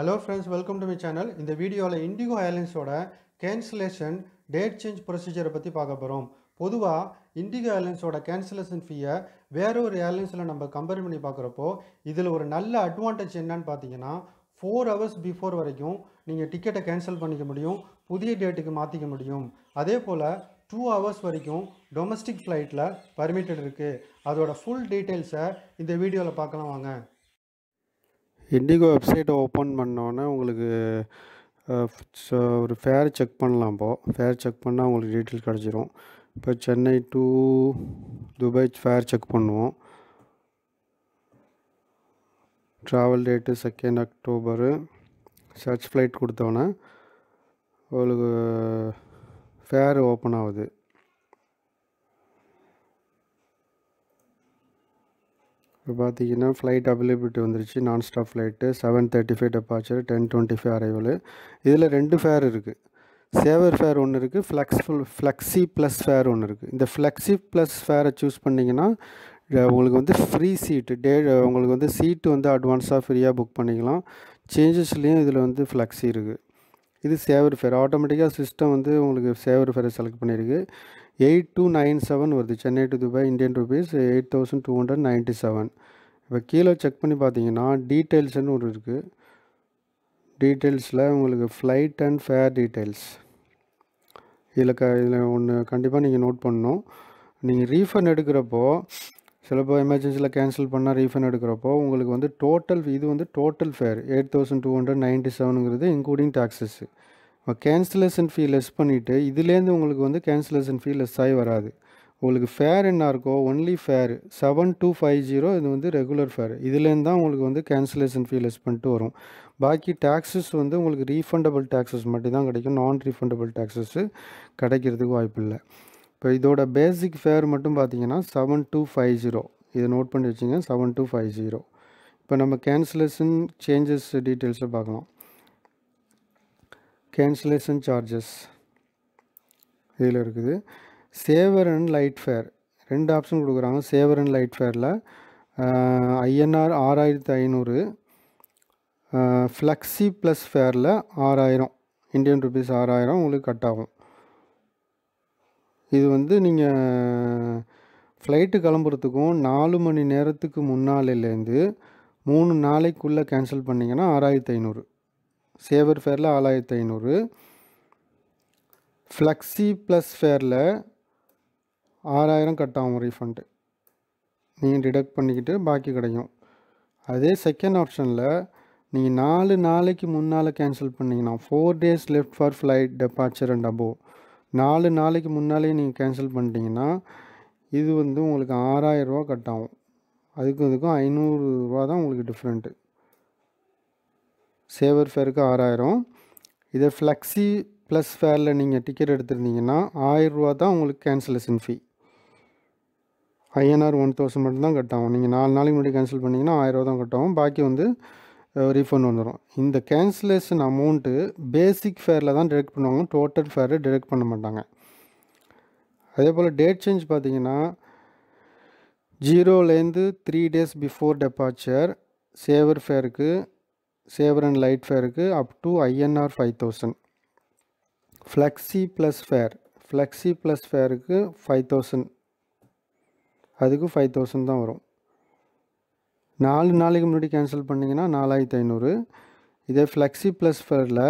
hello friends welcome to my channel இந்த வீடியோவில் இண்டிகோ ஏர்லைன்ஸோட கேன்சலேஷன் டேட் சேஞ்ச் ப்ரொசீஜரை பற்றி பார்க்க போகிறோம் பொதுவாக இண்டிகோ ஏர்லைன்ஸோட கேன்சலேஷன் ஃபீயை வேற ஒரு ஏர்லைன்ஸில் நம்ம கம்பேர் பண்ணி பார்க்குறப்போ இதில் ஒரு நல்ல அட்வான்டேஜ் என்னன்னு பார்த்தீங்கன்னா ஃபோர் ஹவர்ஸ் பிஃபோர் வரைக்கும் நீங்கள் டிக்கெட்டை கேன்சல் பண்ணிக்க முடியும் புதிய டேட்டுக்கு மாற்றிக்க முடியும் அதே போல் டூ ஹவர்ஸ் வரைக்கும் டொமஸ்டிக் ஃப்ளைட்டில் பர்மிட்டட் இருக்குது அதோட ஃபுல் டீட்டெயில்ஸை இந்த வீடியோவில் பார்க்கலாம் வாங்க இண்டிகோ வெப்சைட்டை ஓப்பன் பண்ணோன்னே உங்களுக்கு ஒரு ஃபேர் செக் பண்ணலாம் இப்போது ஃபேர் செக் பண்ணால் உங்களுக்கு டீட்டெயில் கிடச்சிரும் இப்போ Chennai to Dubai fare check பண்ணுவோம் travel date second October search flight கொடுத்தோன்னே உங்களுக்கு ஃபேர் ஓப்பன் ஆகுது இப்போ பார்த்தீங்கன்னா ஃப்ளைட் அவைலபிலிட்டி வந்துருச்சு non stop flight seven thirty five departure ten twenty five arrival இதில் ரெண்டு ஃபேர் இருக்குது சேவர் ஃபேர் ஒன்று இருக்குது ஃப்ளெக்ஸ்ஃபுல் ஃப்ளெக்ஸி ப்ளஸ் ஃபேர் ஒன்று இருக்குது இந்த ஃப்ளெக்ஸி ப்ளஸ் ஃபேரை சூஸ் பண்ணிங்கன்னா உங்களுக்கு வந்து ஃப்ரீ சீட்டு டே உங்களுக்கு வந்து சீட்டு வந்து அட்வான்ஸாக ஃப்ரீயாக புக் பண்ணிக்கலாம் சேஞ்சஸ்லேயும் இதில் வந்து ஃப்ளெக்ஸி இருக்குது இது சேவர் ஃபேர் ஆட்டோமேட்டிக்காக சிஸ்டம் வந்து உங்களுக்கு சேவர் ஃபேரை செலக்ட் பண்ணியிருக்கு எயிட் டூ நைன் செவன் வருது Chennai to Dubai Indian rupees eight thousand two hundred ninety seven இப்போ கீழே செக் பண்ணி பார்த்தீங்கன்னா டீட்டெயில்ஸ்னு ஒரு இருக்குது டீட்டெயில்ஸில் உங்களுக்கு ஃப்ளைட் அண்ட் ஃபேர் டீட்டெயில்ஸ் இதில் க இதில் ஒன்று கண்டிப்பாக நீங்கள் நோட் பண்ணணும் நீங்கள் ரீஃபண்ட் எடுக்கிறப்போ சிலப்போ எமர்ஜென்சியில் கேன்சல் பண்ணால் ரீஃபண்ட் எடுக்கிறப்போ உங்களுக்கு வந்து டோட்டல் இது வந்து total fare eight thousand two hundred ninety செவனுங்கிறது இன்க்ளூடிங் டேக்ஸஸ்ஸு இப்போ கேன்சலேஷன் ஃபீ லெஸ் பண்ணிவிட்டு இதுலேருந்து உங்களுக்கு வந்து கேன்சலேஷன் ஃபீ லெஸ் ஆகி வராது உங்களுக்கு ஃபேர் என்ன இருக்கோ only fare seven two five zero இது வந்து ரெகுலர் ஃபேர் இதுலேருந்து தான் உங்களுக்கு வந்து கேன்சலேஷன் ஃபீ லெஸ் பண்ணிட்டு வரும் பாக்கி டேக்ஸஸ் வந்து உங்களுக்கு ரீஃபண்டபிள் டேக்ஸஸ் மட்டும் தான் கிடைக்கும் நான் ரீஃபண்டபிள் டேக்ஸஸ்ஸு கிடைக்கிறதுக்கு வாய்ப்பு இல்லை இப்போ இதோட பேசிக் ஃபேர் மட்டும் பார்த்தீங்கன்னா செவன் டூ ஃபைவ் ஜீரோ இதை நோட் பண்ணி வச்சுங்க செவன் டூ ஃபைவ் ஜீரோ இப்போ நம்ம கேன்சலேஷன் சேஞ்சஸ் டீட்டெயில்ஸை பார்க்கலாம் கேன்சலேஷன் சார்ஜஸ் இதில் இருக்குது சேவர் அண்ட் லைட் ஃபேர் ரெண்டு ஆப்ஷன் கொடுக்குறாங்க சேவர் அண்ட் லைட் ஃபேரில் ஐஎன்ஆர் ஆறாயிரத்து ஐநூறு ஃப்ளக்ஸி ப்ளஸ் ஃபேரில் ஆறாயிரம் இந்தியன் ருபீஸ் ஆறாயிரம் உங்களுக்கு கட் ஆகும் இது வந்து நீங்கள் ஃப்ளைட்டு கிளம்புறதுக்கும் நாலு மணி நேரத்துக்கு முன்னாலேருந்து மூணு நாளைக்குள்ளே கேன்சல் பண்ணிங்கன்னா ஆறாயிரத்து ஐநூறு சேவர் ஃபேரில் ஆறாயிரத்து ஐநூறு ஃப்ளக்ஸி ப்ளஸ் ஃபேரில் ஆறாயிரம் கட் ஆகும் ரீஃபண்டு நீங்கள் டிடக்ட் பண்ணிக்கிட்டு பாக்கி கிடைக்கும் அதே செகண்ட் ஆப்ஷனில் நீங்கள் நாலு நாளைக்கு முன்னால் கேன்சல் பண்ணிங்கன்னா four days left for flight departure and above நாலு நாளைக்கு முன்னாலே நீங்கள் கேன்சல் பண்ணிட்டீங்கன்னா இது வந்து உங்களுக்கு ஆறாயிரரூவா கட் ஆகும் அதுக்கும் இதுக்கும் ஐநூறுரூவா தான் உங்களுக்கு டிஃப்ரெண்ட்டு சேவர் ஃபேருக்கு ஆறாயிரம் இதே ஃப்ளெக்ஸி ப்ளஸ் ஃபேரில் நீங்கள் டிக்கெட் எடுத்திருந்தீங்கன்னா ஆயிரரூவா தான் உங்களுக்கு cancellation fee INR one thousand மட்டும்தான் கட்டாகும் நீங்கள் நாலு நாளைக்கு முன்னாடி கேன்சல் பண்ணிங்கன்னா ஆயிரரூவா தான் கட்டாகும் பாக்கி வந்து ரீஃபண்ட் வந்துடும் இந்த கேன்சலேஷன் அமௌண்ட்டு பேசிக் ஃபேரில் தான் டிடெக்ட் பண்ணுவாங்க டோட்டல் ஃபேரை டிடெக்ட் பண்ண மாட்டாங்க அதே போல் டேட் சேஞ்ச் பார்த்தீங்கன்னா ஜீரோலேருந்து three days before departure saver ஃபேருக்கு சேவர் அண்ட் லைட் ஃபேருக்கு up to INR five thousand flexi plus fare flexi plus ஃபேருக்கு ஃபைவ் தௌசண்ட் அதுக்கு ஃபைவ் தௌசண்ட் தான் வரும் நாலு நாளைக்கு முன்னாடி கேன்சல் பண்ணிங்கன்னா நாலாயிரத்து ஐநூறு இதே ஃப்ளெக்ஸி ப்ளஸ் ஃபேரில்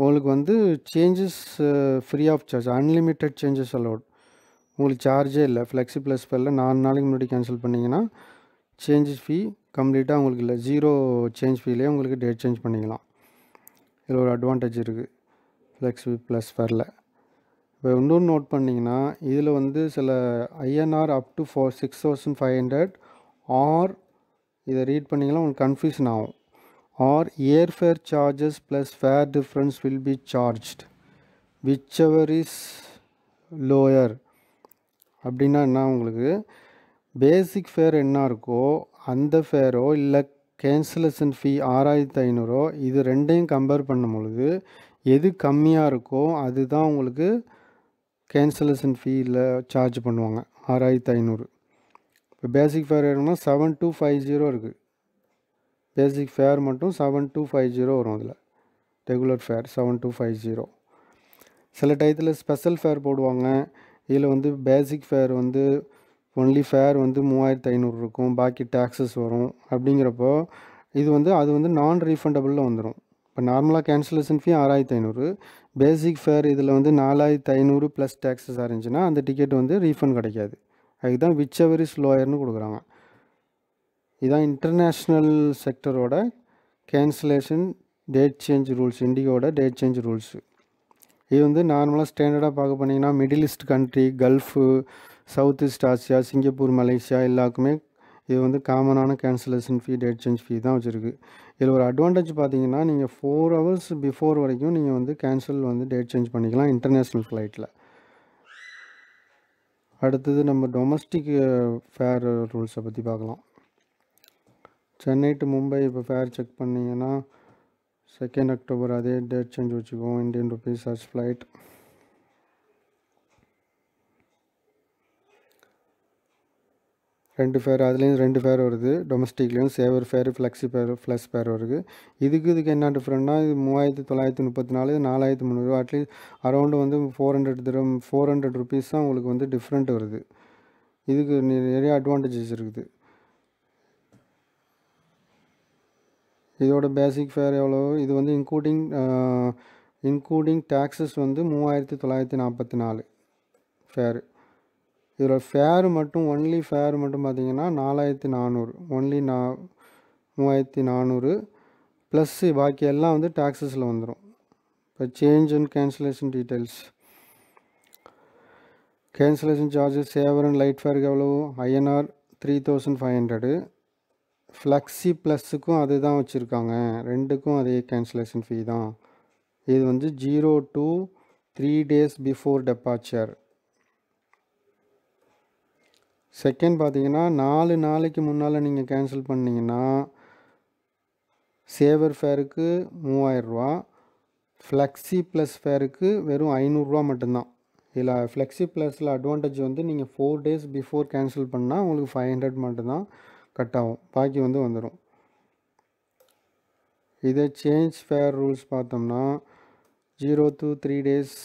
உங்களுக்கு வந்து changes free of charge unlimited changes allowed உங்களுக்கு சார்ஜே இல்லை ஃப்ளெக்ஸி ப்ளஸ் ஃபேரில் நாலு நாளைக்கு முன்னாடி கேன்சல் பண்ணிங்கன்னா சேஞ்சஸ் ஃபீ கம்ப்ளீட்டாக உங்களுக்கு இல்லை ஜீரோ சேஞ்ச் ஃபீலே உங்களுக்கு டேட் சேஞ்ச் பண்ணிக்கலாம் இதில் ஒரு அட்வான்டேஜ் இருக்குது ஃப்ளெக்ஸ் வி ப்ளஸ் ஃபரில் இப்போ இன்னொரு நோட் பண்ணிங்கன்னா இதில் வந்து சில INR up to four six thousand five hundred or இதை ரீட் பண்ணிங்கன்னா உங்களுக்கு கன்ஃபியூஷன் ஆகும் or airfare charges plus fare difference will be charged whichever is lower அப்படின்னா என்ன உங்களுக்கு பேசிக் ஃபேர் என்ன இருக்கோ அந்த ஃபேரோ இல்லை கேன்சலேஷன் ஃபீ ஆறாயிரத்து ஐநூறோ இது ரெண்டையும் கம்பேர் பண்ணும் பொழுது எது கம்மியாக இருக்கோ அதுதான் உங்களுக்கு கேன்சலேஷன் இல்லை சார்ஜ் பண்ணுவாங்க ஆறாயிரத்து ஐநூறு இப்போ பேசிக் ஃபேர் எடுக்கணும்னா செவன் டூ ஃபைவ் ஜீரோ இருக்குது பேசிக் ஃபேர் மட்டும் செவன் டூ ஃபைவ் ஜீரோ வரும் அதில் regular fare seven two five zero சில டயத்தில் ஸ்பெஷல் ஃபேர் போடுவாங்க இதில் வந்து பேசிக் ஃபேர் வந்து ஒன்லி ஃபேர் வந்து மூவாயிரத்து ஐநூறு இருக்கும் பாக்கி டேக்ஸஸ் வரும் அப்படிங்கிறப்போ இது வந்து அது வந்து நான் ரீஃபண்டபுளில் வந்துடும் இப்போ நார்மலாக கேன்சலேஷன் ஃபீ ஆறாயிரத்து ஐநூறு பேசிக் ஃபேர் இதில் வந்து நாலாயிரத்து ஐநூறு ப்ளஸ் டேக்ஸஸ் இருந்துச்சுன்னா அந்த டிக்கெட் வந்து ரீஃபண்ட் கிடைக்காது அதுதான் விச் எவரி ஸ்லோயர்னு லோயர்னு கொடுக்குறாங்க இதுதான் இன்டர்நேஷ்னல் செக்டரோட கேன்சலேஷன் டேட் சேஞ்ச் ரூல்ஸ் இண்டிகோட டேட் சேஞ்ச் ரூல்ஸு இது வந்து நார்மலாக ஸ்டாண்டர்டாக பார்க்க போனீங்கன்னா middle east country gulf south east Asia Singapore Malaysia எல்லாருக்குமே இது வந்து காமனான cancellation fee date change fee தான் வச்சுருக்கு இதில் ஒரு அட்வான்டேஜ் பார்த்தீங்கன்னா நீங்கள் ஃபோர் ஹவர்ஸ் பிஃபோர் வரைக்கும் நீங்கள் வந்து கேன்சல் வந்து டேட் சேஞ்ச் பண்ணிக்கலாம் இன்டர்நேஷ்னல் ஃப்ளைட்டில் அடுத்தது நம்ம டொமஸ்டிக் ஃபேர் ரூல்ஸை பற்றி பார்க்கலாம் சென்னை டு மும்பை இப்போ ஃபேர் செக் பண்ணிங்கன்னா செகண்ட் அக்டோபர் அதே டேட் சேஞ்ச் வச்சுக்குவோம் இந்தியன் ருபீஸ் சர்ச் ஃப்ளைட் ரெண்டு ஃபேர் அதுலேயும் ரெண்டு ஃபேர் வருது டொமஸ்டிக்லேயும் saver fare flexi fare plus fare வருது இதுக்கு இதுக்கு என்ன டிஃப்ரெண்ட்னா இது மூவாயிரத்து தொள்ளாயிரத்து முப்பத்தி நாலு நாலாயிரத்து முந்நூறுவா அட்லீஸ்ட் அரௌண்டு வந்து ஃபோர் ஹண்ட்ரட் திரு ஃபோர் ஹண்ட்ரட் ருபீஸ் தான் உங்களுக்கு வந்து டிஃப்ரெண்ட் வருது இதுக்கு நிறைய அட்வான்டேஜஸ் இருக்குது இதோட பேசிக் ஃபேர் எவ்வளோ இது வந்து இன்க்ளூடிங் இன்க்ளூடிங் டேக்ஸஸ் வந்து மூவாயிரத்து தொள்ளாயிரத்து நாற்பத்தி நாலு ஃபேரு இதில் ஃபேர் மட்டும் ஒன்லி ஃபேர் மட்டும் பார்த்தீங்கன்னா நாலாயிரத்தி நானூறு ஒன்லி நா மூவாயிரத்தி நானூறு ப்ளஸ்ஸு பாக்கி எல்லாம் வந்து டேக்ஸஸில் வந்துடும் இப்போ change and cancellation details cancellation charges saver and light ஃபேருக்கு எவ்வளோ INR three thousand five hundred flexi ப்ளஸ்ஸுக்கும் அது தான் வச்சுருக்காங்க ரெண்டுக்கும் அதே கேன்சலேஷன் ஃபீ தான் இது வந்து zero two three days before departure second பார்த்தீங்கன்னா நாலு நாளைக்கு முன்னால் நீங்கள் கேன்சல் பண்ணிங்கன்னா சேவர் ஃபேருக்கு மூவாயிரரூவா ஃப்ளெக்ஸி ப்ளஸ் ஃபேருக்கு வெறும் ஐநூறுரூவா மட்டும்தான் இதில் ஃப்ளெக்ஸி ப்ளஸில் அட்வான்டேஜ் வந்து நீங்கள் ஃபோர் டேஸ் பிஃபோர் கேன்சல் பண்ணால் உங்களுக்கு ஃபைவ் ஹண்ட்ரட் மட்டும்தான் கட் ஆகும் பாக்கி வந்து வந்துடும் இதே சேஞ்ச் ஃபேர் ரூல்ஸ் பார்த்தோம்னா zero two three days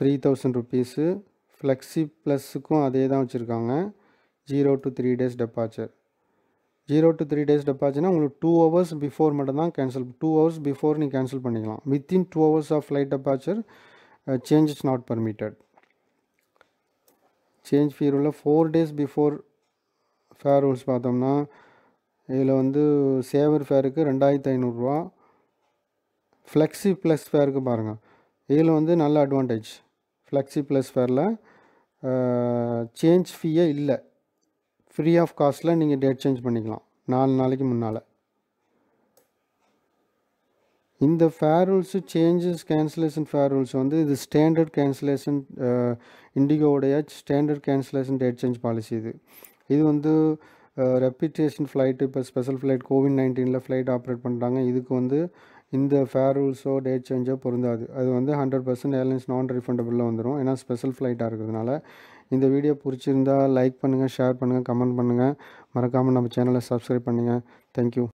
three thousand rupees flexi ப்ளஸுக்கும் அதே தான் வச்சுருக்காங்க zero to three days departure zero to three days டெபாச்சர்னா உங்களுக்கு டூ ஹவர்ஸ் பிஃபோர் மட்டும்தான் கேன்சல் டூ ஹவர்ஸ் பிஃபோர் நீ கேன்சல் பண்ணிக்கலாம் within two hours of flight departure change is not permitted change fee உள்ள four days before fare rules பார்த்தோம்னா இதில் வந்து சேவர் ஃபேருக்கு ரெண்டாயிரத்து ஐநூறுரூவா ஃப்ளெக்ஸி ப்ளஸ் ஃபேருக்கு பாருங்கள் இதில் வந்து நல்ல அட்வான்டேஜ் ஃப்ளெக்ஸி ப்ளஸ் ஃபேரில் சேஞ்ச் ஃபீயே இல்லை ஃப்ரீ ஆஃப் காஸ்ட்டில் நீங்கள் டேட் சேஞ்ச் பண்ணிக்கலாம் நாலு நாளைக்கு முன்னால் இந்த fare rules changes cancellation fare rules வந்து இது ஸ்டாண்டர்ட் கேன்சலேஷன் இண்டிகோவுடைய standard cancellation date change policy இது இது வந்து ரெப்பிட்டேஷன் ஃப்ளைட்டு இப்போ ஸ்பெஷல் ஃப்ளைட் கோவிட் நைன்டீனில் ஃப்ளைட் ஆப்ரேட் பண்ணுறாங்க இதுக்கு வந்து இந்த ஃபேர் ரூல்ஸோ டேட் சேஞ்சோ பொருந்தாது அது வந்து ஹண்ட்ரட் பர்சன்ட் ஏர்லைன்ஸ் நான் ரீஃபண்டபுளில் வந்துடும் ஏன்னா ஸ்பெஷல் ஃப்ளைட்டாக இருக்கிறதுனால இந்த வீடியோ பிடிச்சிருந்தால் லைக் பண்ணுங்கள் ஷேர் பண்ணுங்கள் கமெண்ட் பண்ணுங்கள் மறக்காமல் நம்ம சேனலை சப்ஸ்கிரைப் பண்ணுங்கள் தேங்க்யூ